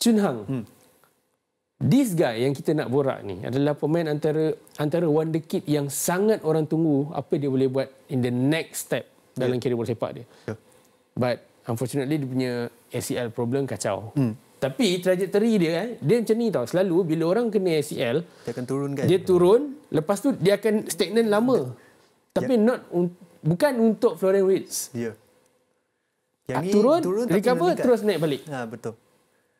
Chun Hang. Hmm. This guy yang kita nak borak ni adalah pemain antara antara wonder kid yang sangat orang tunggu apa dia boleh buat in the next step dalam yeah. kerjaya bola sepak dia. Yeah. But unfortunately dia punya ACL problem kacau. Hmm. Tapi trajectory dia kan, dia macam ni tau. Selalu bila orang kena ACL, dia akan turun kan. Dia turun, lepas tu dia akan stagnan lama. Yeah. Tapi yeah. not bukan untuk Florian Wirtz. Ya. Yang ini ah, turun, turun recover, tapi terus naik balik. Ha, betul.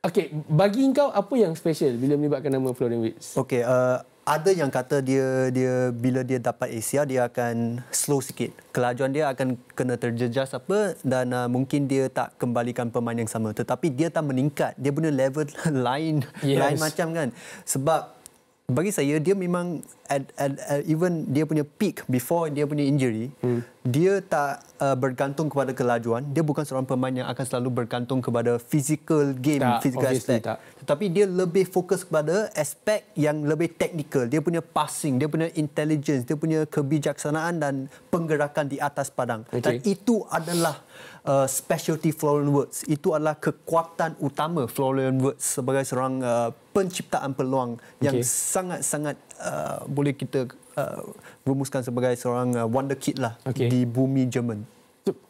Okey, bagi engkau apa yang special bila melibatkan nama Florian Wirtz? Okey, uh, ada yang kata dia dia bila dia dapat Asia dia akan slow sikit. Kelajuan dia akan kena terjejas apa dan uh, mungkin dia tak kembalikan pemain yang sama. Tetapi dia tak meningkat. Dia punya level lain yes. lain macam kan. Sebab bagi saya dia memang at, at, at even dia punya peak before dia punya injury hmm. dia tak uh, bergantung kepada kelajuan dia bukan seorang pemain yang akan selalu bergantung kepada physical game tak, physical aspect tak. tetapi dia lebih fokus kepada aspek yang lebih technical dia punya passing dia punya intelligence dia punya kebijaksanaan dan penggerakan di atas padang okay. dan itu adalah Uh, specialty Florian Wirtz itu adalah kekuatan utama Florian Wirtz sebagai seorang uh, penciptaan peluang yang sangat-sangat uh, boleh kita uh, rumuskan sebagai seorang uh, wonder kid lah okay. di bumi Jerman.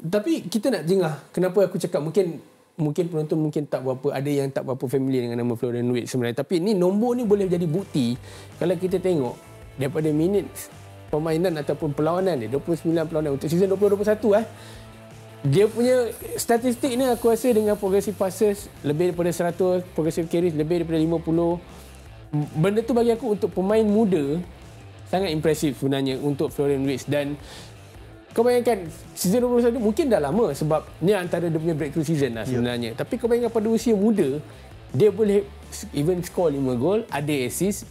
Tapi kita nak jengah. Kenapa aku cakap mungkin mungkin penonton mungkin tak berapa ada yang tak berapa familiar dengan nama Florian Wirt sebenarnya. Tapi ni nombor ni boleh jadi bukti kalau kita tengok daripada minit permainan ataupun perlawanan dia 29 perlawanan untuk season 2021 eh. Dia punya statistik ni aku rasa dengan progressive passes lebih daripada 100, progressive carries lebih daripada 50. Benda tu bagi aku untuk pemain muda sangat impresif sebenarnya untuk Florian Wicks dan kau bayangkan season 21 mungkin dah lama sebab ni antara dia punya breakthrough season lah ya. sebenarnya yep. tapi kau bayangkan pada usia muda dia boleh even score 5 gol ada assist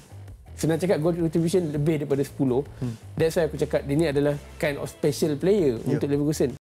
senang cakap goal contribution lebih daripada 10 hmm. that's why aku cakap dia ni adalah kind of special player yep. Ya. untuk Leverkusen